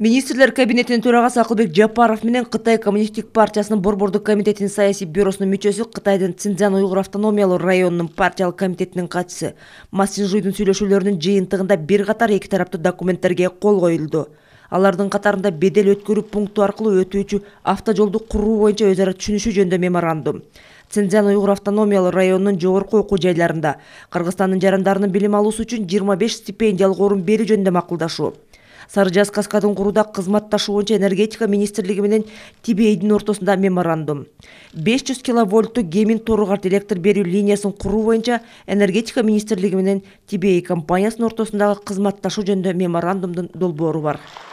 министрлер кабинетинин төрагасы акылбек жапаров менен кытай коммунисттик партиясынын борбордук комитетинин саясий бюросунун мүчөсү кытайдын цинцзян уйгур автономиялуу районунун партиялык комитетинин катчысы масинжуйдун сүйлөшүүлөрүнүн жыйынтыгында бир катар эки тараптуу документтерге кол коюлду алардын катарында бедел өткөрүү пункту аркылуу өтүүчү автожолду куруу боюнча өз ара түшүнүшүү жөнүндө меморандум цинзян уйгур автономиялуу районунун жогорку окуу жайларында кыргызстандын жарандарынын билим алуусу үчүн жыйырма беш стипендиялык орун берүү жөнүндө макулдашуу сары жаз каскадын курууда кызматташуу боюнча энергетика министрлиги менен тибеэйдин ортосунда меморандум беш жүз киловольттук кемин торугарт электр берүү линиясын куруу боюнча энергетика министрлиги менен тибеэ компаниясынын ортосундагы кызматташуу жөнүндө меморандумдун долбоору бар